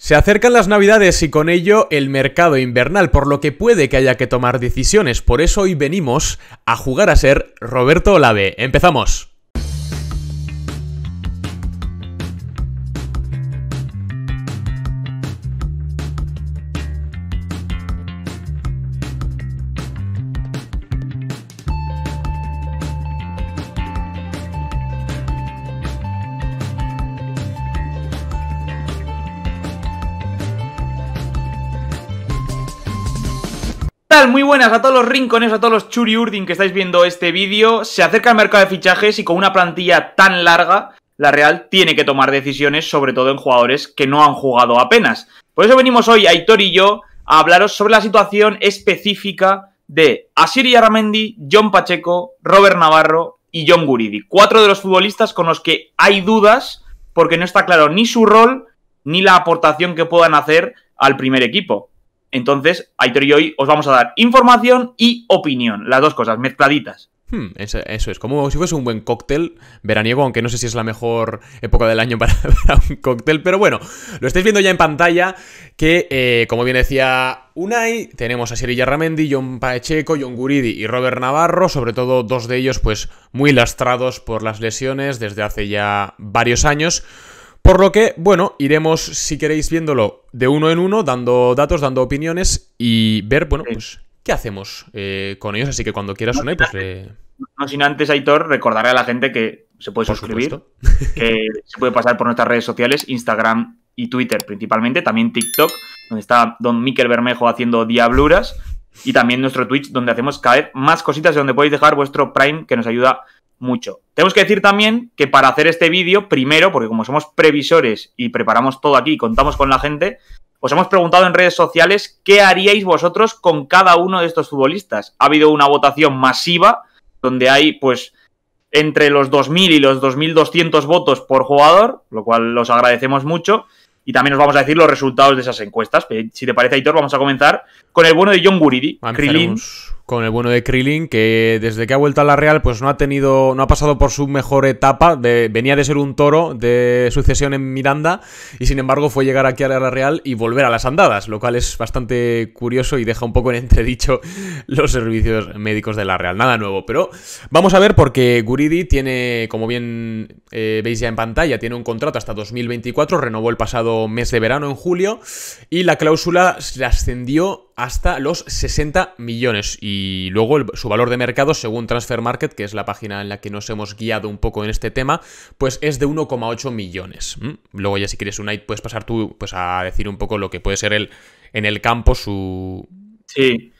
Se acercan las navidades y con ello el mercado invernal, por lo que puede que haya que tomar decisiones. Por eso hoy venimos a jugar a ser Roberto Olave. ¡Empezamos! Muy buenas a todos los rincones, a todos los Churi Urdin que estáis viendo este vídeo. Se acerca el mercado de fichajes y con una plantilla tan larga, la Real tiene que tomar decisiones, sobre todo en jugadores que no han jugado apenas. Por eso venimos hoy, Aitor y yo, a hablaros sobre la situación específica de Asiri Aramendi, John Pacheco, Robert Navarro y John Guridi. Cuatro de los futbolistas con los que hay dudas porque no está claro ni su rol ni la aportación que puedan hacer al primer equipo. Entonces, Aitor y hoy os vamos a dar información y opinión, las dos cosas mezcladitas. Hmm, eso, es, como si fuese un buen cóctel veraniego, aunque no sé si es la mejor época del año para, un cóctel, pero bueno, lo estáis viendo ya en pantalla, que eh, como bien decía Unai, tenemos a Sirilla Ramendi, John Pacheco, John Guridi y Robert Navarro, sobre todo dos de ellos pues muy lastrados por las lesiones desde hace ya varios años. Por lo que, bueno, iremos, si queréis, viéndolo de uno en uno, dando datos, dando opiniones y ver, bueno, pues, ¿qué hacemos eh, con ellos? Así que cuando quieras, no, pues... No sin antes, Aitor, recordaré a la gente que se puede suscribir, que se puede pasar por nuestras redes sociales, Instagram y Twitter principalmente, también TikTok, donde está Don Miquel Bermejo haciendo diabluras, y también nuestro Twitch, donde hacemos cada vez más cositas y donde podéis dejar vuestro Prime, que nos ayuda mucho. Tenemos que decir también que para hacer este vídeo, primero, porque como somos previsores y preparamos todo aquí y contamos con la gente, os hemos preguntado en redes sociales qué haríais vosotros con cada uno de estos futbolistas. Ha habido una votación masiva donde hay, pues, entre los 2.000 y los 2.200 votos por jugador, lo cual los agradecemos mucho. Y también os vamos a decir los resultados de esas encuestas. Si te parece, Aitor, vamos a comenzar con el bueno de John Guridi, con el bueno de Krillin, que desde que ha vuelto a la Real, pues no ha tenido, no ha pasado por su mejor etapa. venía de ser un toro de sucesión en Miranda y sin embargo fue llegar aquí a la Real y volver a las andadas, lo cual es bastante curioso y deja un poco en entredicho los servicios médicos de la Real. Nada nuevo, pero vamos a ver porque Guridi tiene, como bien eh, veis ya en pantalla, tiene un contrato hasta 2024, renovó el pasado mes de verano en julio y la cláusula se ascendió hasta los 60 millones y luego su valor de mercado según Transfer Market, que es la página en la que nos hemos guiado un poco en este tema, pues es de 1,8 millones. ¿Mm? Luego ya si quieres Unite puedes pasar tú pues a decir un poco lo que puede ser el en el campo su Sí.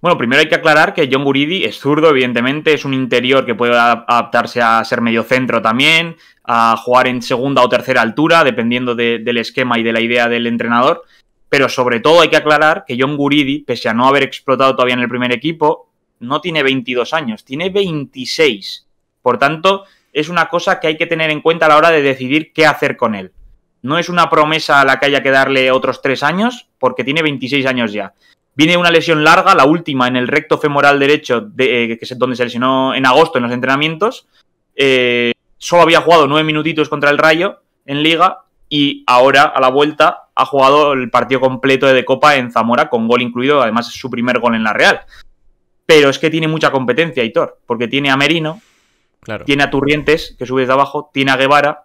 Bueno, primero hay que aclarar que John Buridi es zurdo, evidentemente, es un interior que puede adaptarse a ser medio centro también, a jugar en segunda o tercera altura, dependiendo del esquema y de la idea del entrenador pero sobre todo hay que aclarar que John Guridi, pese a no haber explotado todavía en el primer equipo, no tiene 22 años, tiene 26. Por tanto, es una cosa que hay que tener en cuenta a la hora de decidir qué hacer con él. No es una promesa a la que haya que darle otros tres años, porque tiene 26 años ya. Viene una lesión larga, la última en el recto femoral derecho, de, eh, que es donde se lesionó en agosto en los entrenamientos. Eh, solo había jugado nueve minutitos contra el Rayo en Liga y ahora, a la vuelta, ha jugado el partido completo de Copa en Zamora, con gol incluido, además es su primer gol en la Real. Pero es que tiene mucha competencia, Hitor, porque tiene a Merino, claro. tiene a Turrientes, que sube desde abajo, tiene a Guevara,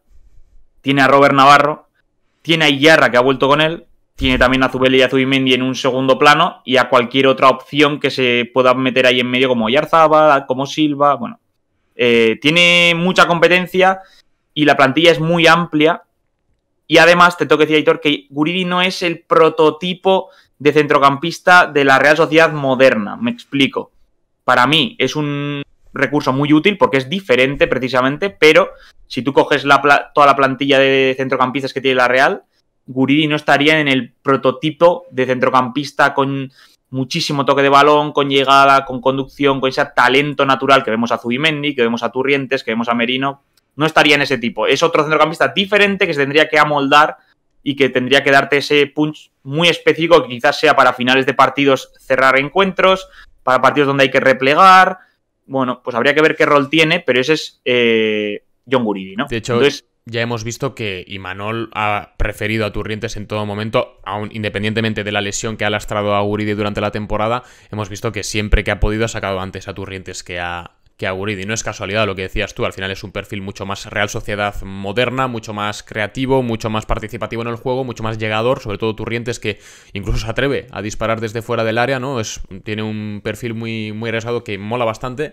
tiene a Robert Navarro, tiene a Iyarra, que ha vuelto con él, tiene también a Zubeli y a Zubimendi en un segundo plano y a cualquier otra opción que se pueda meter ahí en medio, como Yarzaba, como Silva, bueno. Eh, tiene mucha competencia y la plantilla es muy amplia y además, te tengo que decir, Aitor, que Guridi no es el prototipo de centrocampista de la Real Sociedad moderna. Me explico. Para mí es un recurso muy útil porque es diferente precisamente, pero si tú coges toda la plantilla de centrocampistas que tiene la Real, Guridi no estaría en el prototipo de centrocampista con muchísimo toque de balón, con llegada, con conducción, con ese talento natural que vemos a Zubimendi, que vemos a Turrientes, que vemos a Merino, no estaría en ese tipo. Es otro centrocampista diferente que se tendría que amoldar y que tendría que darte ese punch muy específico que quizás sea para finales de partidos cerrar encuentros, para partidos donde hay que replegar. Bueno, pues habría que ver qué rol tiene, pero ese es eh, John Guridi, ¿no? De hecho, ya hemos visto que Imanol ha preferido a Turrientes en todo momento, aun independientemente de la lesión que ha lastrado a Guridi durante la temporada, hemos visto que siempre que ha podido ha sacado antes a Turrientes que a, que y No es casualidad lo que decías tú, al final es un perfil mucho más real sociedad moderna, mucho más creativo, mucho más participativo en el juego, mucho más llegador, sobre todo Turrientes que incluso se atreve a disparar desde fuera del área, ¿no? Es, tiene un perfil muy, muy arriesgado que mola bastante.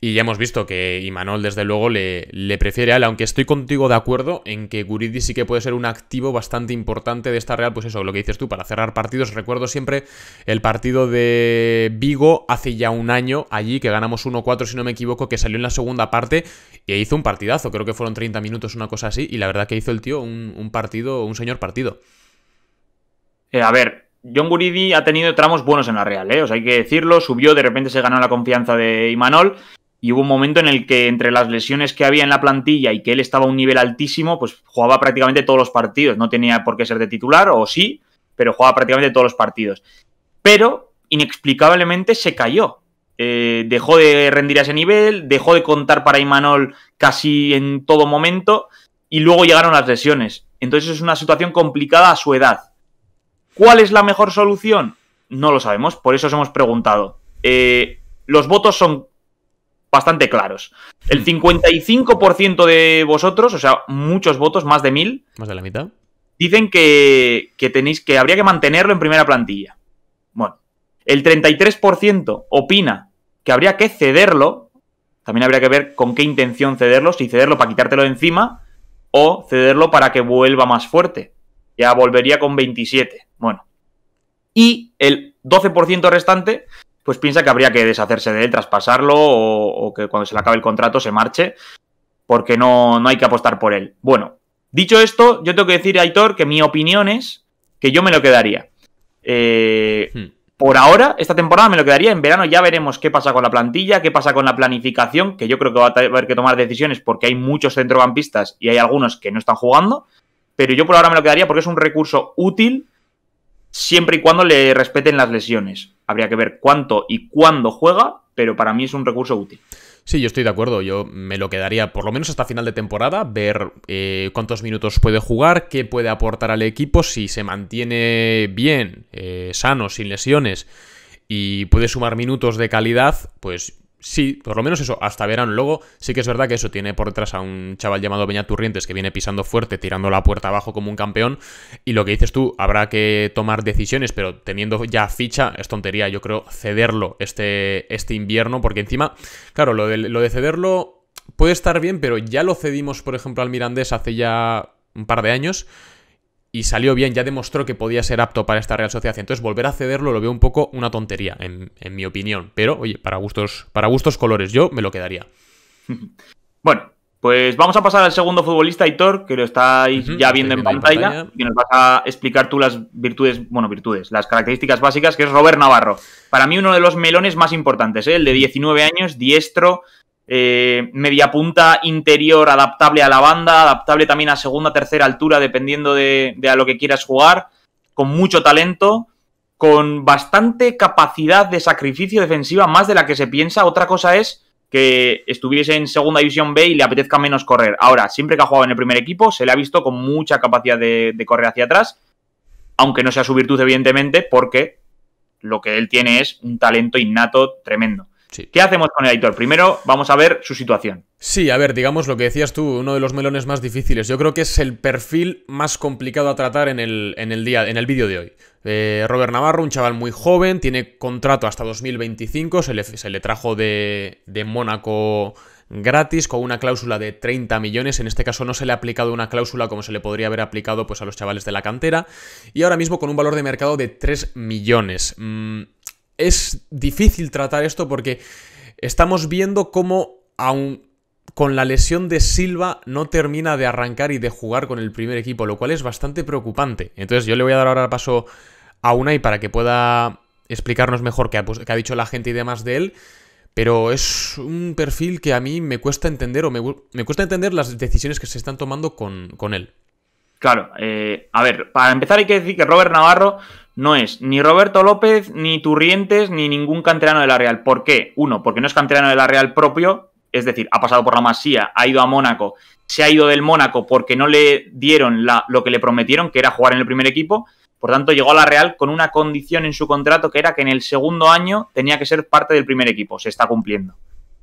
Y ya hemos visto que Imanol, desde luego, le, prefiere a él, aunque estoy contigo de acuerdo en que Guridi sí que puede ser un activo bastante importante de esta Real, pues eso, lo que dices tú, para cerrar partidos. Recuerdo siempre el partido de Vigo hace ya un año allí, que ganamos 1-4, si no me equivoco, que salió en la segunda parte y e hizo un partidazo, creo que fueron 30 minutos, una cosa así, y la verdad que hizo el tío un, partido, un señor partido. Eh, a ver, John Guridi ha tenido tramos buenos en la Real, ¿eh? hay que decirlo, subió, de repente se ganó la confianza de Imanol y hubo un momento en el que entre las lesiones que había en la plantilla y que él estaba a un nivel altísimo, pues jugaba prácticamente todos los partidos. No tenía por qué ser de titular, o sí, pero jugaba prácticamente todos los partidos. Pero inexplicablemente se cayó. Eh, dejó de rendir a ese nivel, dejó de contar para Imanol casi en todo momento y luego llegaron las lesiones. Entonces es una situación complicada a su edad. ¿Cuál es la mejor solución? No lo sabemos, por eso os hemos preguntado. Eh, los votos son bastante claros. El 55% hmm. de vosotros, o sea, muchos votos, más de mil. Más de la mitad. Dicen que, tenéis que habría que mantenerlo en primera plantilla. Bueno, el 33% opina que habría que cederlo. También habría que ver con qué intención cederlo, si cederlo para quitártelo de encima o cederlo para que vuelva más fuerte. Ya volvería con 27. Bueno. Y el 12% restante, pues piensa que habría que deshacerse de él, traspasarlo o, que cuando se le acabe el contrato se marche, porque no, no hay que apostar por él. Bueno, dicho esto, yo tengo que decir, Aitor, que mi opinión es que yo me lo quedaría. Eh, hmm. Por ahora, esta temporada me lo quedaría. En verano ya veremos qué pasa con la plantilla, qué pasa con la planificación, que yo creo que va a haber que tomar decisiones porque hay muchos centrocampistas y hay algunos que no están jugando. Pero yo por ahora me lo quedaría porque es un recurso útil siempre y cuando le respeten las lesiones. Habría que ver cuánto y cuándo juega, pero para mí es un recurso útil. Sí, yo estoy de acuerdo. Yo me lo quedaría por lo menos hasta final de temporada, ver eh, cuántos minutos puede jugar, qué puede aportar al equipo, si se mantiene bien, eh, sano, sin lesiones y puede sumar minutos de calidad, pues sí, por lo menos eso, hasta verán Luego sí que es verdad que eso tiene por detrás a un chaval llamado Peña Turrientes que viene pisando fuerte, tirando la puerta abajo como un campeón. Y lo que dices tú, habrá que tomar decisiones, pero teniendo ya ficha, es tontería, yo creo, cederlo este, este invierno, porque encima, claro, lo de, lo de cederlo puede estar bien, pero ya lo cedimos, por ejemplo, al Mirandés hace ya un par de años y salió bien, ya demostró que podía ser apto para esta Real Sociedad. Entonces, volver a cederlo lo veo un poco una tontería, en, mi opinión. Pero, oye, para gustos, para gustos colores, yo me lo quedaría. Bueno, pues vamos a pasar al segundo futbolista, Hitor, que lo estáis ya viendo en pantalla, y nos vas a explicar tú las virtudes, bueno, virtudes, las características básicas, que es Robert Navarro. Para mí uno de los melones más importantes, ¿eh? el de 19 años, diestro, eh, media punta interior adaptable a la banda, adaptable también a segunda, tercera altura, dependiendo de, a lo que quieras jugar, con mucho talento, con bastante capacidad de sacrificio defensiva, más de la que se piensa. Otra cosa es que estuviese en segunda división B y le apetezca menos correr. Ahora, siempre que ha jugado en el primer equipo, se le ha visto con mucha capacidad de correr hacia atrás, aunque no sea su virtud, evidentemente, porque lo que él tiene es un talento innato tremendo. ¿Qué hacemos con el editor? Primero vamos a ver su situación. Sí, a ver, digamos lo que decías tú, uno de los melones más difíciles. Yo creo que es el perfil más complicado a tratar en el, día, en el vídeo de hoy. Eh, Robert Navarro, un chaval muy joven, tiene contrato hasta 2025, se le, trajo de, Mónaco gratis con una cláusula de 30 millones. En este caso no se le ha aplicado una cláusula como se le podría haber aplicado pues, a los chavales de la cantera. Y ahora mismo con un valor de mercado de 3 millones. Mm, es difícil tratar esto porque estamos viendo cómo aún con la lesión de Silva no termina de arrancar y de jugar con el primer equipo, lo cual es bastante preocupante. Entonces yo le voy a dar ahora paso a y para que pueda explicarnos mejor qué ha, dicho la gente y demás de él. Pero es un perfil que a mí me cuesta entender o me, cuesta entender las decisiones que se están tomando con, con él. Claro, eh, a ver, para empezar hay que decir que Robert Navarro no es ni Roberto López, ni Turrientes, ni ningún canterano de la Real. ¿Por qué? Uno, porque no es canterano de la Real propio, es decir, ha pasado por la Masía, ha ido a Mónaco, se ha ido del Mónaco porque no le dieron la, lo que le prometieron, que era jugar en el primer equipo. Por tanto, llegó a la Real con una condición en su contrato que era que en el segundo año tenía que ser parte del primer equipo. Se está cumpliendo.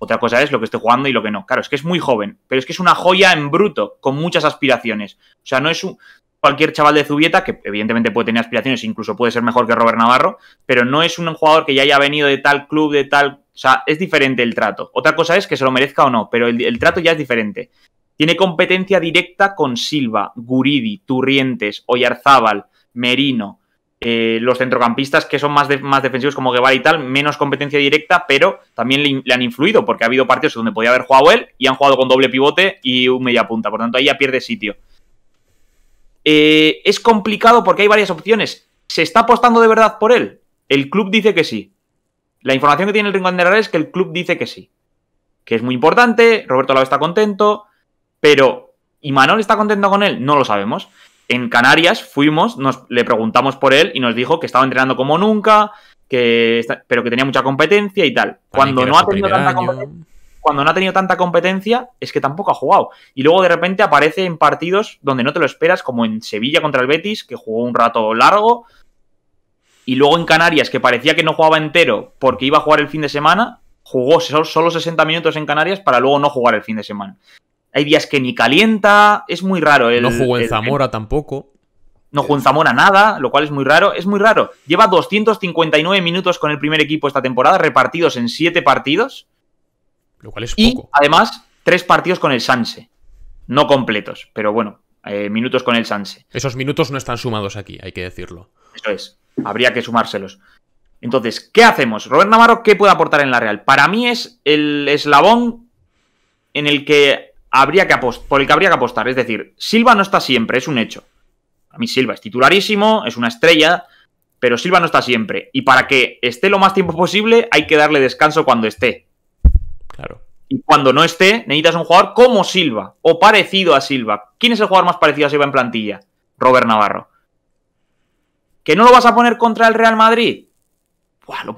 Otra cosa es lo que esté jugando y lo que no. Claro, es que es muy joven, pero es que es una joya en bruto, con muchas aspiraciones. O sea, no es un, cualquier chaval de Zubieta, que evidentemente puede tener aspiraciones, incluso puede ser mejor que Robert Navarro, pero no es un jugador que ya haya venido de tal club, de tal... O sea, es diferente el trato. Otra cosa es que se lo merezca o no, pero el, el trato ya es diferente. Tiene competencia directa con Silva, Guridi, Turrientes, Oyarzábal, Merino, eh, los centrocampistas que son más, más defensivos como Guevara y tal, menos competencia directa, pero también le, han influido porque ha habido partidos donde podía haber jugado él y han jugado con doble pivote y un media punta, por tanto ahí ya pierde sitio. Eh, es complicado porque hay varias opciones. ¿Se está apostando de verdad por él? El club dice que sí. La información que tiene el Ringo de es que el club dice que sí. Que es muy importante, Roberto Lava está contento, pero ¿y Manol está contento con él? No lo sabemos en Canarias fuimos, nos, le preguntamos por él y nos dijo que estaba entrenando como nunca, que pero que tenía mucha competencia y tal. Cuando no, cuando no ha tenido tanta competencia, es que tampoco ha jugado. Y luego de repente aparece en partidos donde no te lo esperas, como en Sevilla contra el Betis, que jugó un rato largo. Y luego en Canarias, que parecía que no jugaba entero porque iba a jugar el fin de semana, jugó solo 60 minutos en Canarias para luego no jugar el fin de semana. Hay días que ni calienta, es muy raro. El, no jugó en Zamora tampoco. No jugó en Zamora nada, lo cual es muy raro. Es muy raro. Lleva 259 minutos con el primer equipo esta temporada, repartidos en 7 partidos. Lo cual es y, Además, 3 partidos con el Sanse. No completos, pero bueno, eh, minutos con el Sanse. Esos minutos no están sumados aquí, hay que decirlo. Eso es, habría que sumárselos. Entonces, ¿qué hacemos? Robert Navarro, ¿qué puede aportar en la Real? Para mí es el eslabón en el que habría que por el que habría que apostar. Es decir, Silva no está siempre, es un hecho. A mí Silva es titularísimo, es una estrella, pero Silva no está siempre. Y para que esté lo más tiempo posible, hay que darle descanso cuando esté. Claro. Y cuando no esté, necesitas un jugador como Silva o parecido a Silva. ¿Quién es el jugador más parecido a Silva en plantilla? Robert Navarro. ¿Que no lo vas a poner contra el Real Madrid? Buah, lo, lo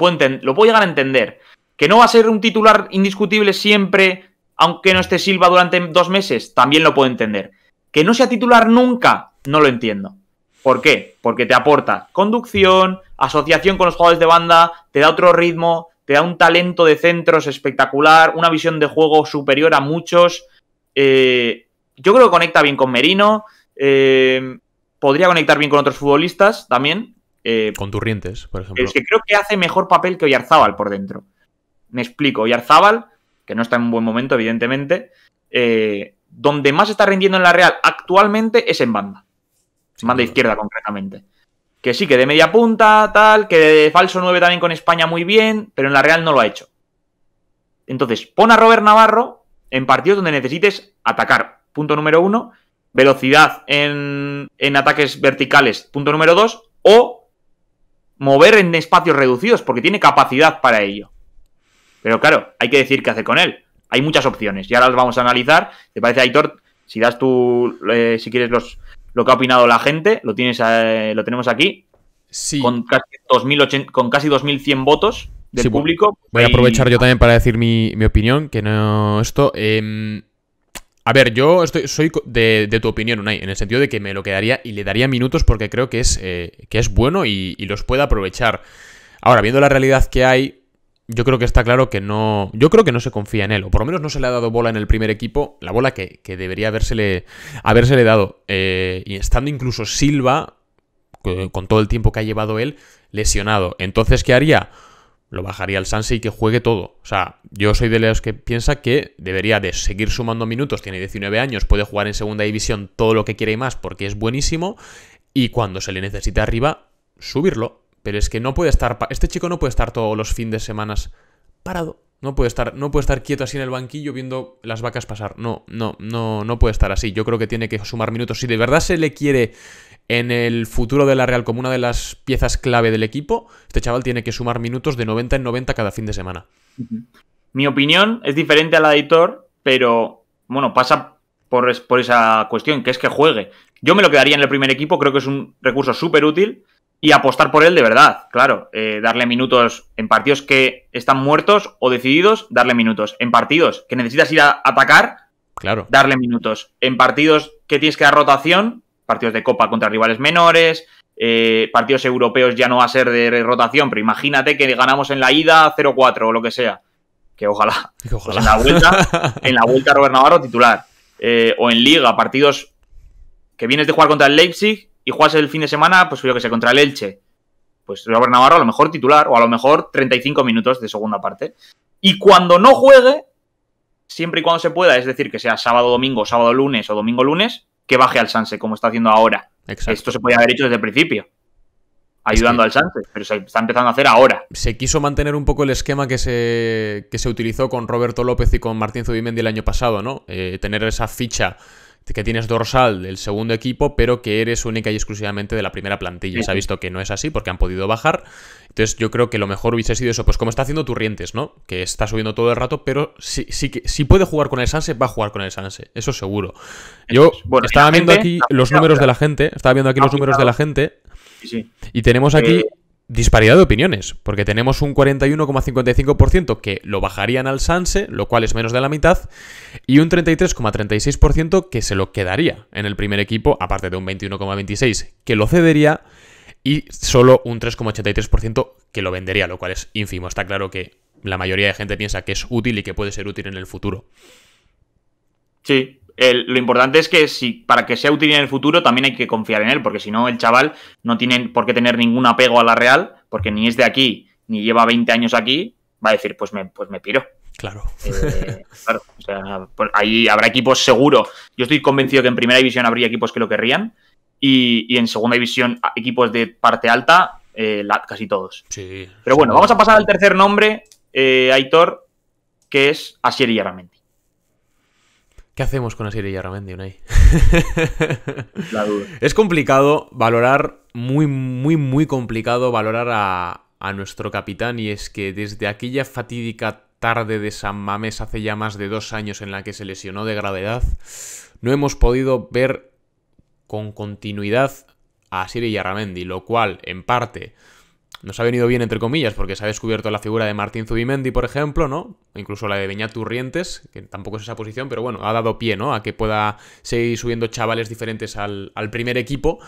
puedo llegar a entender. ¿Que no va a ser un titular indiscutible siempre aunque no esté Silva durante dos meses, también lo puedo entender. Que no sea titular nunca, no lo entiendo. ¿Por qué? Porque te aporta conducción, asociación con los jugadores de banda, te da otro ritmo, te da un talento de centros espectacular, una visión de juego superior a muchos. Eh, yo creo que conecta bien con Merino. Eh, podría conectar bien con otros futbolistas también. Eh, con Turrientes, por ejemplo. Es que creo que hace mejor papel que Oyarzábal por dentro. Me explico. Oyarzábal que no está en un buen momento, evidentemente. Eh, donde más está rindiendo en la Real actualmente es en banda. En banda izquierda, concretamente. Que sí, que de media punta, tal, que de falso 9 también con España muy bien, pero en la Real no lo ha hecho. Entonces, pon a Robert Navarro en partidos donde necesites atacar. Punto número uno. Velocidad en, en ataques verticales. Punto número dos. O mover en espacios reducidos, porque tiene capacidad para ello. Pero claro, hay que decir qué hacer con él. Hay muchas opciones y ahora las vamos a analizar. ¿Te parece, Aitor? Si das tú, eh, si quieres, los, lo que ha opinado la gente, lo, tienes, eh, lo tenemos aquí. Sí. Con casi, 2100 votos del público. Voy a aprovechar yo también para decir mi, opinión, que no esto. Em, a ver, yo estoy, soy de, tu opinión, Unai, en el sentido de que me lo quedaría y le daría minutos porque creo que es, eh, que es bueno y, y, los puede aprovechar. Ahora, viendo la realidad que hay, yo creo que está claro que no. Yo creo que no se confía en él, o por lo menos no se le ha dado bola en el primer equipo, la bola que, debería habérsele, habérsele dado. Eh, y estando incluso Silva, con todo el tiempo que ha llevado él, lesionado. Entonces, ¿qué haría? Lo bajaría al Sanse y que juegue todo. O sea, yo soy de los que piensa que debería de seguir sumando minutos, tiene 19 años, puede jugar en segunda división todo lo que quiere y más porque es buenísimo, y cuando se le necesita arriba, subirlo pero es que no puede estar. Este chico no puede estar todos los fines de semana parado. No puede, estar, no puede estar quieto así en el banquillo viendo las vacas pasar. No, no, no, no puede estar así. Yo creo que tiene que sumar minutos. Si de verdad se le quiere en el futuro de la Real como una de las piezas clave del equipo, este chaval tiene que sumar minutos de 90 en 90 cada fin de semana. Mi opinión es diferente a la de editor, pero bueno, pasa por, por esa cuestión, que es que juegue. Yo me lo quedaría en el primer equipo, creo que es un recurso súper útil y apostar por él de verdad, claro. Eh, darle minutos en partidos que están muertos o decididos, darle minutos. En partidos que necesitas ir a atacar, claro. darle minutos. En partidos que tienes que dar rotación, partidos de copa contra rivales menores, eh, partidos europeos ya no va a ser de rotación, pero imagínate que ganamos en la ida 0-4 o lo que sea. Que ojalá. Pues en la vuelta, en la vuelta Robert Navarro titular. Eh, o en liga, partidos que vienes de jugar contra el Leipzig y juegas el fin de semana, pues yo que sé, contra el Elche, pues Robert Navarro a lo mejor titular o a lo mejor 35 minutos de segunda parte. Y cuando no juegue, siempre y cuando se pueda, es decir, que sea sábado, domingo, sábado, lunes o domingo, lunes, que baje al Sanse, como está haciendo ahora. Esto se podía haber hecho desde el principio. Ayudando al Sanse, pero se está empezando a hacer ahora. Se quiso mantener un poco el esquema que se, que se utilizó con Roberto López y con Martín Zubimendi el año pasado, ¿no? Eh, tener esa ficha que tienes dorsal del segundo equipo, pero que eres única y exclusivamente de la primera plantilla. Se ha visto que no es así porque han podido bajar. Entonces yo creo que lo mejor hubiese sido eso, pues como está haciendo Turrientes, ¿no? Que está subiendo todo el rato, pero si puede jugar con el Sanse, va a jugar con el Sanse, eso seguro. Yo estaba viendo aquí los números de la gente, estaba viendo aquí los números de la gente. Y tenemos aquí eh, disparidad de opiniones, porque tenemos un 41,55% que lo bajarían al Sanse, lo cual es menos de la mitad, y un 33,36% que se lo quedaría en el primer equipo, aparte de un 21,26% que lo cedería, y solo un 3,83% que lo vendería, lo cual es ínfimo. Está claro que la mayoría de gente piensa que es útil y que puede ser útil en el futuro. Sí, lo importante es que si para que sea útil en el futuro también hay que confiar en él, porque si no, el chaval no tiene por qué tener ningún apego a la Real, porque ni es de aquí, ni lleva 20 años aquí, va a decir, pues me, pues me piro. Claro. Eh, claro. O sea, pues ahí habrá equipos seguro. Yo estoy convencido que en primera división habría equipos que lo querrían. Y, en segunda división, equipos de parte alta, eh, casi todos. Sí. Pero bueno, vamos a pasar al tercer nombre, eh, Aitor, que es Asier ¿Qué hacemos con Asir y Es complicado valorar, muy, muy, muy complicado valorar a, nuestro capitán y es que desde aquella fatídica tarde de San Mamés hace ya más de dos años en la que se lesionó de gravedad, no hemos podido ver con continuidad a Asir y lo cual, en parte, nos ha venido bien, entre comillas, porque se ha descubierto la figura de Martín Zubimendi, por ejemplo, ¿no? Incluso la de Beñat Turrientes, que tampoco es esa posición, pero bueno, ha dado pie, ¿no? A que pueda seguir subiendo chavales diferentes al, al primer equipo.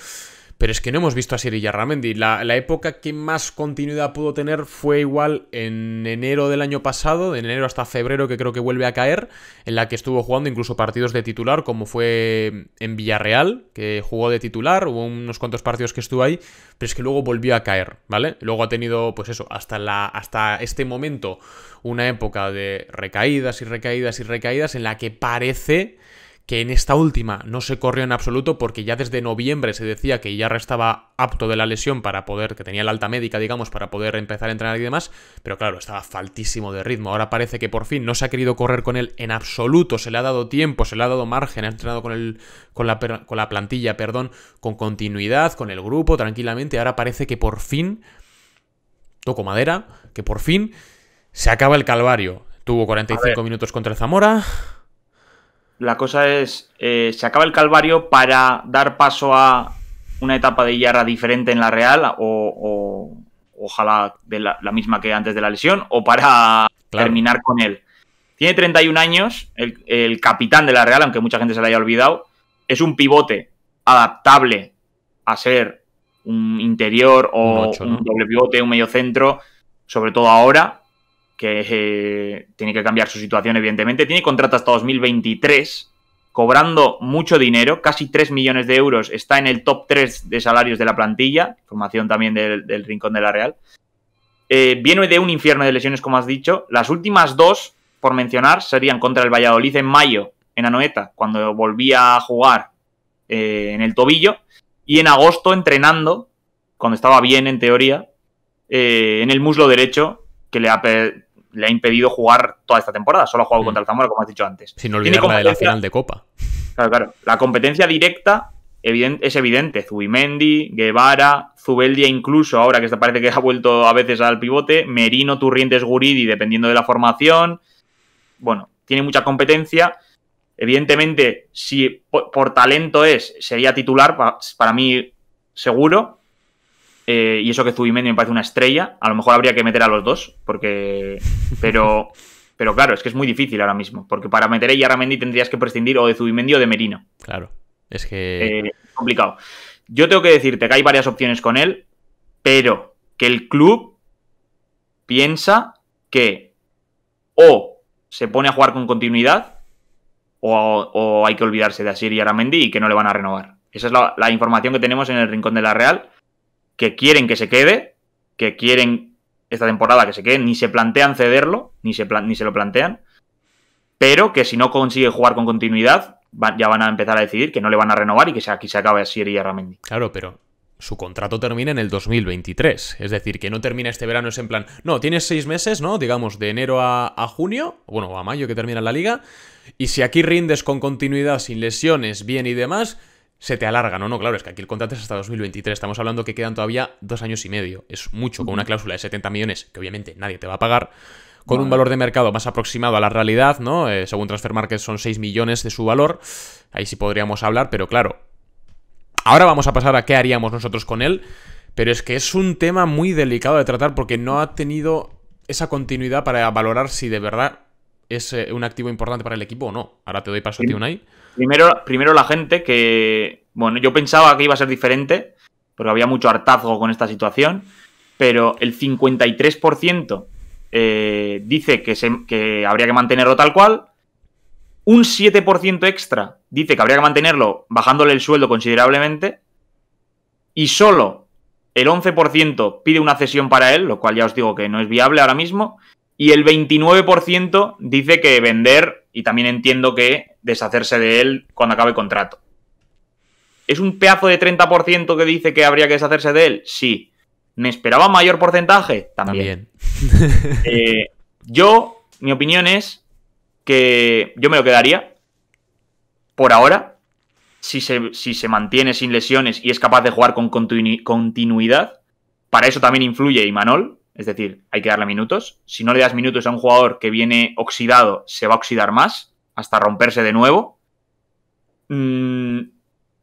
Pero es que no hemos visto a Siri Ramendi. La, la época que más continuidad pudo tener fue igual en enero del año pasado, de enero hasta febrero, que creo que vuelve a caer, en la que estuvo jugando incluso partidos de titular, como fue en Villarreal, que jugó de titular, hubo unos cuantos partidos que estuvo ahí, pero es que luego volvió a caer, ¿vale? Luego ha tenido, pues eso, hasta, la, hasta este momento, una época de recaídas y recaídas y recaídas en la que parece que en esta última no se corrió en absoluto porque ya desde noviembre se decía que ya estaba apto de la lesión para poder, que tenía la alta médica, digamos, para poder empezar a entrenar y demás, pero claro, estaba faltísimo de ritmo. Ahora parece que por fin no se ha querido correr con él en absoluto, se le ha dado tiempo, se le ha dado margen, ha entrenado con, el, con, la, con la plantilla, perdón, con continuidad, con el grupo, tranquilamente. Ahora parece que por fin, toco madera, que por fin se acaba el calvario. Tuvo 45 minutos contra el Zamora, la cosa es, eh, ¿se acaba el calvario para dar paso a una etapa de Yarra diferente en la Real o, ojalá de la, misma que antes de la lesión o para terminar con él? Tiene 31 años, el, capitán de la Real, aunque mucha gente se lo haya olvidado, es un pivote adaptable a ser un interior o un doble pivote, un medio centro, sobre todo ahora, que eh, tiene que cambiar su situación, evidentemente. Tiene contrato hasta 2023, cobrando mucho dinero, casi 3 millones de euros. Está en el top 3 de salarios de la plantilla, formación también del, Rincón de la Real. Eh, viene de un infierno de lesiones, como has dicho. Las últimas dos, por mencionar, serían contra el Valladolid en mayo, en Anoeta, cuando volvía a jugar eh, en el tobillo, y en agosto entrenando, cuando estaba bien en teoría, en el muslo derecho, que le ha le ha impedido jugar toda esta temporada. Solo ha jugado mm. contra el Zamora, como has dicho antes. Sin olvidar la de la final de Copa. Claro, claro. La competencia directa es evidente. Zubimendi, Guevara, Zubeldia incluso, ahora que parece que ha vuelto a veces al pivote, Merino, Turrientes, Guridi, dependiendo de la formación. Bueno, tiene mucha competencia. Evidentemente, si por, talento es, sería titular, para mí seguro, eh, y eso que Zubimendi me parece una estrella. A lo mejor habría que meter a los dos, porque. Pero. Pero claro, es que es muy difícil ahora mismo, porque para meter a aramendi tendrías que prescindir o de Zubimendi o de Merino. Claro, es que... es eh, complicado. Yo tengo que decirte que hay varias opciones con él, pero que el club piensa que o se pone a jugar con continuidad o, hay que olvidarse de Asir y Aramendi y que no le van a renovar. Esa es la información que tenemos en el Rincón de la Real que quieren que se quede, que quieren esta temporada que se quede, ni se plantean cederlo, ni se, ni se lo plantean, pero que si no consigue jugar con continuidad, ya van a empezar a decidir que no le van a renovar y que aquí se acaba Sierra y Ramendi. Claro, pero su contrato termina en el 2023. Es decir, que no termina este verano, es en plan, no, tienes seis meses, ¿no? Digamos, de enero a, a junio, bueno, a mayo que termina la liga, y si aquí rindes con continuidad, sin lesiones, bien y demás, se te alarga. No, no, claro, es que aquí el contrato es hasta 2023. Estamos hablando que quedan todavía dos años y medio. Es mucho, con una cláusula de 70 millones, que obviamente nadie te va a pagar. Con un valor de mercado más aproximado a la realidad, ¿no? Eh, según Transfer son 6 millones de su valor. Ahí sí podríamos hablar, pero claro. Ahora vamos a pasar a qué haríamos nosotros con él. Pero es que es un tema muy delicado de tratar porque no ha tenido esa continuidad para valorar si de verdad es eh, un activo importante para el equipo o no. Ahora te doy paso a ti, Primero, primero la gente que, bueno, yo pensaba que iba a ser diferente, porque había mucho hartazgo con esta situación, pero el 53% eh, dice que, se, que habría que mantenerlo tal cual, un 7% extra dice que habría que mantenerlo bajándole el sueldo considerablemente, y solo el 11% pide una cesión para él, lo cual ya os digo que no es viable ahora mismo, y el 29% dice que vender y también entiendo que deshacerse de él cuando acabe el contrato. ¿Es un pedazo de 30% que dice que habría que deshacerse de él? Sí. ¿Me esperaba mayor porcentaje? También. Eh, yo, mi opinión es que yo me lo quedaría por ahora. Si se, mantiene sin lesiones y es capaz de jugar con continuidad. Para eso también influye Imanol, es decir, hay que darle minutos. Si no le das minutos a un jugador que viene oxidado, se va a oxidar más hasta romperse de nuevo. Mm,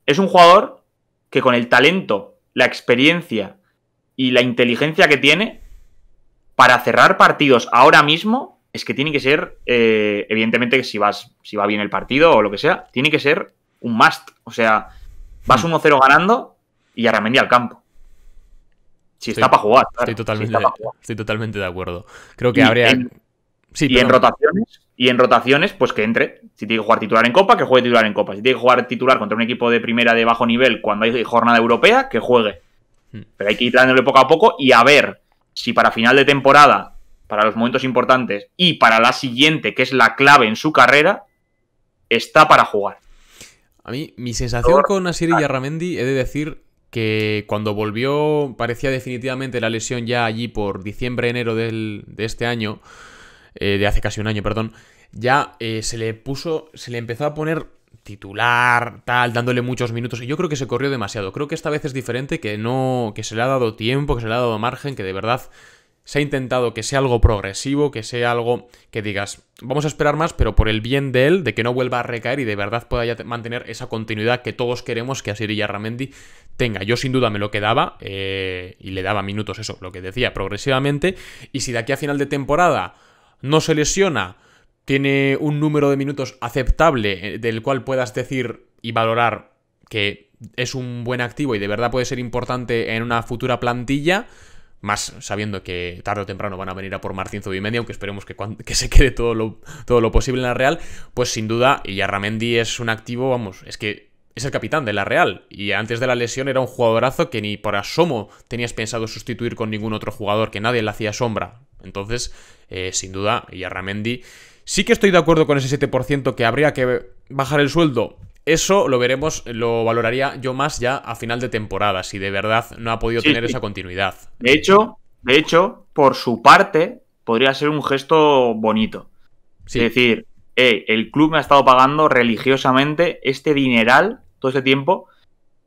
es un jugador que con el talento, la experiencia y la inteligencia que tiene, para cerrar partidos ahora mismo, es que tiene que ser, eh, evidentemente, si, vas, si va bien el partido o lo que sea, tiene que ser un must. O sea, vas 1-0 hmm. ganando y arremendi al campo. Si está para jugar. Claro. Estoy, totalmente, estoy totalmente de acuerdo. Creo que habría. y en rotaciones, y en rotaciones, pues que entre. Si tiene que jugar titular en Copa, que juegue titular en Copa. Si tiene que jugar titular contra un equipo de primera de bajo nivel cuando hay jornada europea, que juegue. Hmm. Pero hay que ir dándole poco a poco y a ver si para final de temporada, para los momentos importantes y para la siguiente, que es la clave en su carrera, está para jugar. A mí, mi sensación con Asiri y Arramendi, he de decir, que cuando volvió parecía definitivamente la lesión ya allí por diciembre-enero de este año, eh, de hace casi un año, perdón, ya eh, se le puso, se le empezó a poner titular, tal, dándole muchos minutos. Y yo creo que se corrió demasiado. Creo que esta vez es diferente, que no, que se le ha dado tiempo, que se le ha dado margen, que de verdad se ha intentado que sea algo progresivo, que sea algo que digas, vamos a esperar más, pero por el bien de él, de que no vuelva a recaer y de verdad pueda mantener esa continuidad que todos queremos que Asiri Ramendi tenga. Yo sin duda me lo quedaba eh, y le daba minutos, eso, lo que decía, progresivamente. Y si de aquí a final de temporada no se lesiona, tiene un número de minutos aceptable eh, del cual puedas decir y valorar que es un buen activo y de verdad puede ser importante en una futura plantilla más sabiendo que tarde o temprano van a venir a por Martín Zubimendi, aunque esperemos que, se quede todo lo, todo lo, posible en la Real, pues sin duda Arramendi es un activo, vamos, es que es el capitán de la Real y antes de la lesión era un jugadorazo que ni por asomo tenías pensado sustituir con ningún otro jugador, que nadie le hacía sombra. Entonces, eh, sin duda, Arramendi Sí que estoy de acuerdo con ese 7% que habría que bajar el sueldo, eso lo veremos, lo valoraría yo más ya a final de temporada, si de verdad no ha podido tener esa continuidad. De hecho, de hecho, por su parte, podría ser un gesto bonito. Es decir, el club me ha estado pagando religiosamente este dineral todo este tiempo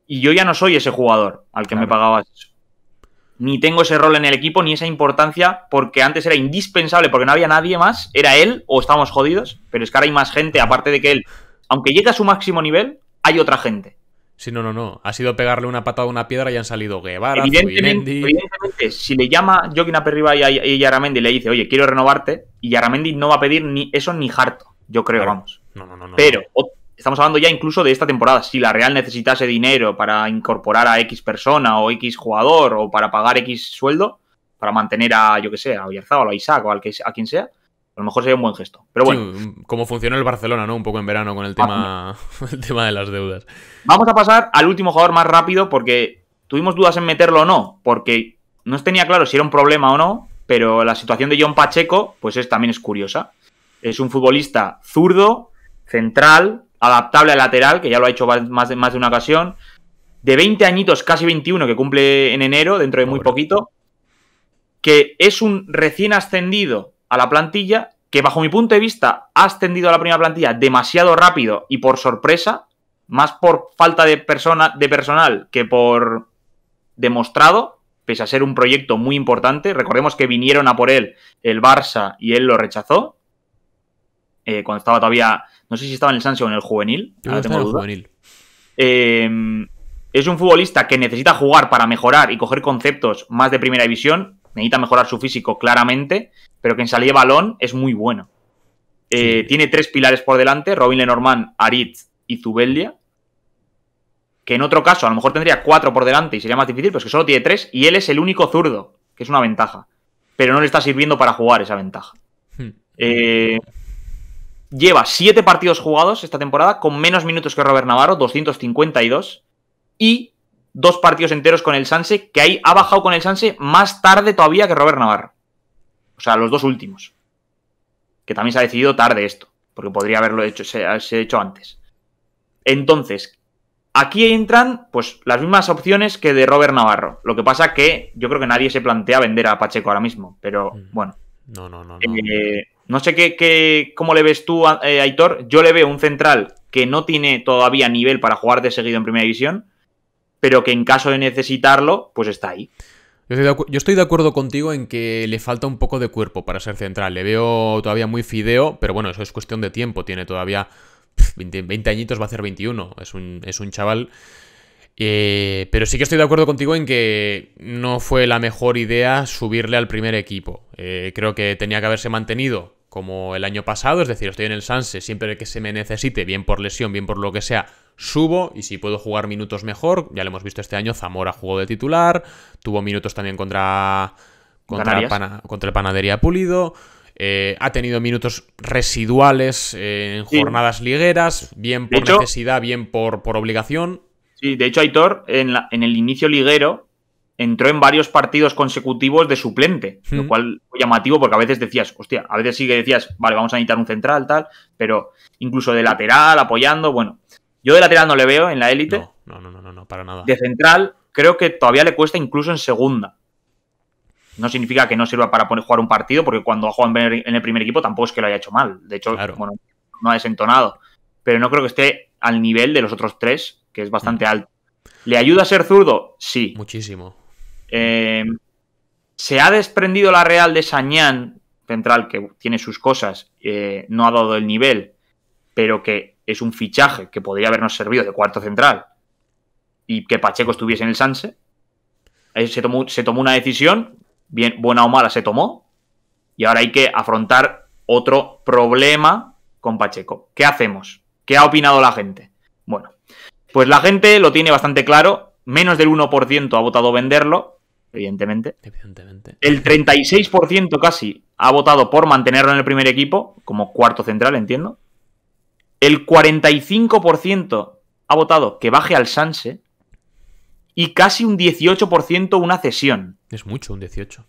y yo ya no soy ese jugador al que me pagabas eso. Ni tengo ese rol en el equipo ni esa importancia porque antes era indispensable porque no había nadie más, era él o estábamos jodidos, pero es que ahora hay más gente, aparte de que él aunque llegue a su máximo nivel, hay otra gente. Sí, no, no, no. Ha sido pegarle una patada a una piedra y han salido Guevara, evidentemente, evidentemente si le llama Joaquín Aperriba y, a, Yaramendi y le dice, oye, quiero renovarte, y Yaramendi no va a pedir ni eso ni harto, yo creo, vamos. No, no, no, Pero estamos hablando ya incluso de esta temporada. Si la Real necesitase dinero para incorporar a X persona o X jugador o para pagar X sueldo, para mantener a, yo que sé, a o a Isaac o al que, a quien sea, a lo mejor sería un buen gesto. Pero bueno. como funcionó el Barcelona, ¿no? Un poco en verano con el tema, ah. el tema de las deudas. Vamos a pasar al último jugador más rápido porque tuvimos dudas en meterlo o no, porque no tenía claro si era un problema o no, pero la situación de John Pacheco, pues es, también es curiosa. Es un futbolista zurdo, central, adaptable a lateral, que ya lo ha hecho más de, más de una ocasión, de 20 añitos, casi 21, que cumple en enero, dentro de muy poquito, que es un recién ascendido a la plantilla que bajo mi punto de vista ha ascendido a la primera plantilla demasiado rápido y por sorpresa, más por falta de, persona, de personal que por demostrado, pese a ser un proyecto muy importante. Recordemos que vinieron a por él el Barça y él lo rechazó. Eh, cuando estaba todavía, no sé si estaba en el Sancho o en el juvenil. Ahora tengo eh, es un futbolista que necesita jugar para mejorar y coger conceptos más de primera división. Necesita mejorar su físico claramente pero que en balón es muy bueno. Eh, tiene tres pilares por delante, Robin Lenormand, Aritz y Zubeldia, que en otro caso a lo mejor tendría cuatro por delante y sería más difícil, pero que solo tiene tres y él es el único zurdo, que es una ventaja, pero no le está sirviendo para jugar esa ventaja. Hmm. Eh, lleva siete partidos jugados esta temporada con menos minutos que Robert Navarro, 252, y dos partidos enteros con el Sanse, que ahí ha bajado con el Sanse más tarde todavía que Robert Navarro. O sea, los dos últimos. Que también se ha decidido tarde esto, porque podría haberlo hecho, hecho antes. Entonces, aquí entran pues las mismas opciones que de Robert Navarro. Lo que pasa que yo creo que nadie se plantea vender a Pacheco ahora mismo, pero mm. bueno. No, eh, sé qué, cómo le ves tú, a eh, Aitor. Yo le veo un central que no tiene todavía nivel para jugar de seguido en primera división, pero que en caso de necesitarlo, pues está ahí. Yo estoy, de acuerdo contigo en que le falta un poco de cuerpo para ser central. Le veo todavía muy fideo, pero bueno, eso es cuestión de tiempo. Tiene todavía 20, 20 añitos, va a ser 21. Es un, es un chaval. Eh, pero sí que estoy de acuerdo contigo en que no fue la mejor idea subirle al primer equipo. Eh, creo que tenía que haberse mantenido como el año pasado, es decir, estoy en el Sanse, siempre que se me necesite, bien por lesión, bien por lo que sea, subo y si puedo jugar minutos mejor, ya lo hemos visto este año, Zamora jugó de titular, tuvo minutos también contra, contra, el Panadería Pulido. Eh, ha tenido minutos residuales eh, en jornadas ligueras, bien por necesidad, bien por, por, obligación. Sí, de hecho, Aitor, en, el inicio liguero, entró en varios partidos consecutivos de suplente, lo cual fue llamativo porque a veces decías, hostia, a veces sí que decías, vale, vamos a necesitar un central, tal, pero incluso de lateral, apoyando, bueno. Yo de lateral no le veo en la élite. No, no, no, no, para nada. De central, creo que todavía le cuesta incluso en segunda. No significa que no sirva para poner, jugar un partido, porque cuando ha jugado en el primer equipo tampoco es que lo haya hecho mal. De hecho, no ha desentonado. Pero no creo que esté al nivel de los otros tres, que es bastante mm. alto. ¿Le ayuda a ser zurdo? Sí. Muchísimo. Eh, se ha desprendido la Real de Sañán, central, que tiene sus cosas, eh, no ha dado el nivel, pero que es un fichaje que podría habernos servido de cuarto central y que Pacheco estuviese en el Sanse. Eh, se tomó, se tomó una decisión, bien, buena o mala se tomó, y ahora hay que afrontar otro problema con Pacheco. ¿Qué hacemos? ¿Qué ha opinado la gente? Bueno, pues la gente lo tiene bastante claro. Menos del 1% ha votado venderlo, evidentemente. evidentemente. El 36% casi ha votado por mantenerlo en el primer equipo, como cuarto central, entiendo el 45% ha votado que baje al Sanse y casi un 18% una cesión. Es mucho, un 18%.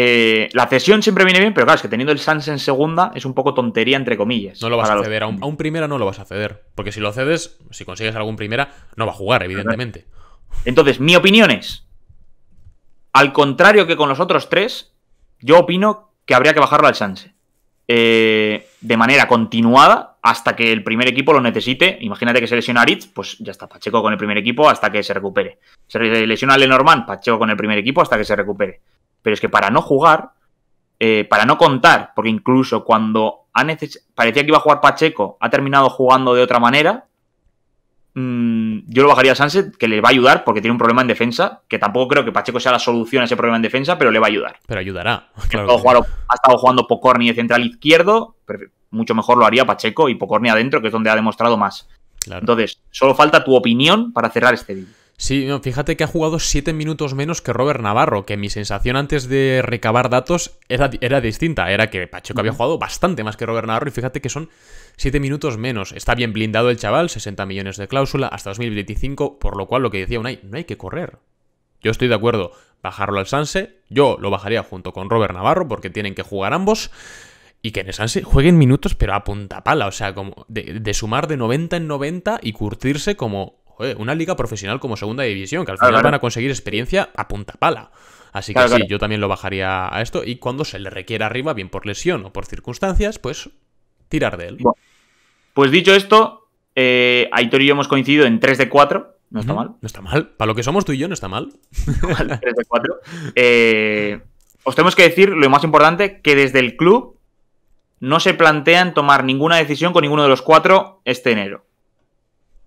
Eh, la cesión siempre viene bien, pero claro, es que teniendo el Sanse en segunda es un poco tontería, entre comillas. No lo vas a ceder, a, un, a, primera no lo vas a ceder, porque si lo cedes, si consigues algún primera, no va a jugar, evidentemente. Entonces, mi opinión es, al contrario que con los otros tres, yo opino que habría que bajarlo al Sanse. Eh, de manera continuada hasta que el primer equipo lo necesite. Imagínate que se lesiona Aritz, pues ya está, Pacheco con el primer equipo hasta que se recupere. Se lesiona Lenormand, Pacheco con el primer equipo hasta que se recupere. Pero es que para no jugar, eh, para no contar, porque incluso cuando ha parecía que iba a jugar Pacheco, ha terminado jugando de otra manera Mm, yo lo bajaría a Sanset, que le va a ayudar porque tiene un problema en defensa, que tampoco creo que Pacheco sea la solución a ese problema en defensa, pero le va a ayudar. Pero ayudará. Ha, estado jugando, Pocorni de central izquierdo, pero mucho mejor lo haría Pacheco y Pocorni adentro, que es donde ha demostrado más. Entonces, solo falta tu opinión para cerrar este vídeo. Sí, fíjate que ha jugado 7 minutos menos que Robert Navarro, que mi sensación antes de recabar datos era, distinta, era que Pacheco había jugado bastante más que Robert Navarro y fíjate que son 7 minutos menos. Está bien blindado el chaval, 60 millones de cláusula hasta 2025, por lo cual lo que decía Unai, no hay que correr. Yo estoy de acuerdo, bajarlo al Sanse, yo lo bajaría junto con Robert Navarro porque tienen que jugar ambos y que en el Sanse jueguen minutos pero a punta pala, o sea, como de, de sumar de 90 en 90 y curtirse como una liga profesional como segunda división, que al final van a conseguir experiencia a punta pala. Así que sí, yo también lo bajaría a esto. Y cuando se le requiera arriba, bien por lesión o por circunstancias, pues tirar de él. pues dicho esto, eh, Aitor y yo hemos coincidido en 3 de 4. No está mal. No está mal. Para lo que somos tú y yo, no está mal. 3 de 4. Eh, os tenemos que decir lo más importante: que desde el club no se plantean tomar ninguna decisión con ninguno de los cuatro este enero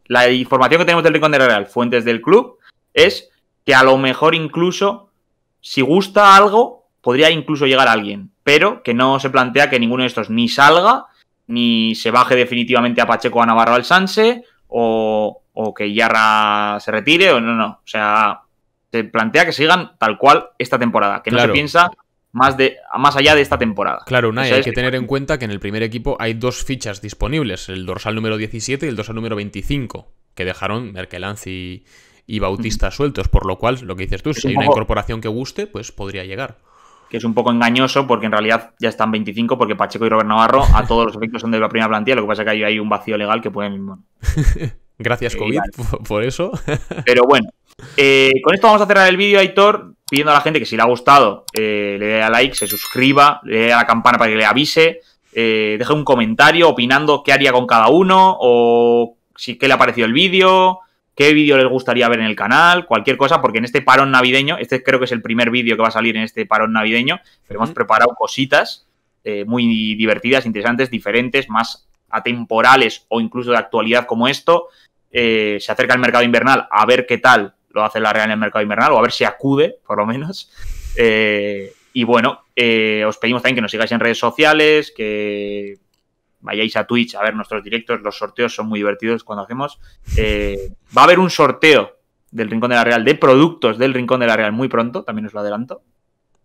la información que tenemos del Rincón de Real, fuentes del club, es que a lo mejor incluso, si gusta algo, podría incluso llegar alguien, pero que no se plantea que ninguno de estos ni salga, ni se baje definitivamente a Pacheco a Navarro al Sanse, o, que Yarra se retire, o no, no. O sea, se plantea que sigan tal cual esta temporada, que no se piensa más, de, más allá de esta temporada. Claro, hay que tener en cuenta que en el primer equipo hay dos fichas disponibles, el dorsal número 17 y el dorsal número 25, que dejaron Merkelanz y, y Bautista sueltos, por lo cual, lo que dices tú, si hay una incorporación que guste, pues podría llegar. Que es un poco engañoso porque en realidad ya están 25 porque Pacheco y Robert Navarro a todos los efectos son de la primera plantilla, lo que pasa es que hay, hay un vacío legal que pueden... mismo. Gracias eh, COVID por eso. Pero bueno, eh, con esto vamos a cerrar el vídeo, Aitor, pidiendo a la gente que si le ha gustado, eh, le dé a like, se suscriba, le dé a la campana para que le avise, eh, deje un comentario opinando qué haría con cada uno o si qué le ha parecido el vídeo, qué vídeo les gustaría ver en el canal, cualquier cosa, porque en este parón navideño, este creo que es el primer vídeo que va a salir en este parón navideño, pero hemos preparado cositas muy divertidas, interesantes, diferentes, más atemporales o incluso de actualidad como esto. se acerca el mercado invernal a ver qué tal lo hace la Real en el mercado invernal, o a ver si acude, por lo menos. Eh, y bueno, eh, os pedimos también que nos sigáis en redes sociales, que vayáis a Twitch a ver nuestros directos, los sorteos son muy divertidos cuando hacemos. Eh, va a haber un sorteo del Rincón de la Real, de productos del Rincón de la Real muy pronto, también os lo adelanto.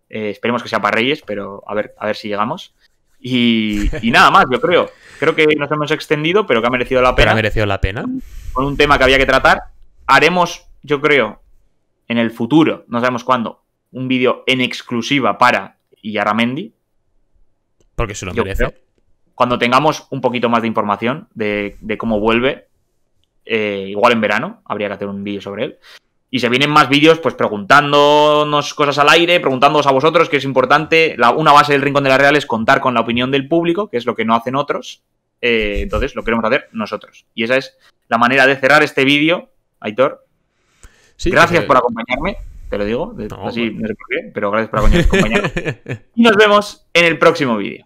esperemos que sea para Reyes, pero a ver, a ver si llegamos. Y, nada más, yo creo. Creo que nos hemos extendido, pero que ha merecido la pena. ha merecido la pena. Con un tema que había que tratar. Haremos yo creo, en el futuro, no sabemos cuándo, un vídeo en exclusiva para Yaramendi. Porque se lo merece. cuando tengamos un poquito más de información de, cómo vuelve, eh, igual en verano, habría que hacer un vídeo sobre él. Y se vienen más vídeos, pues preguntándonos cosas al aire, preguntándonos a vosotros, que es importante. La, una base del Rincón de la Real es contar con la opinión del público, que es lo que no hacen otros. Eh, entonces, lo queremos hacer nosotros. Y esa es la manera de cerrar este vídeo, Aitor, gracias por acompañarme, te lo digo, así me no pero gracias por acompañarme. y nos vemos en el próximo vídeo.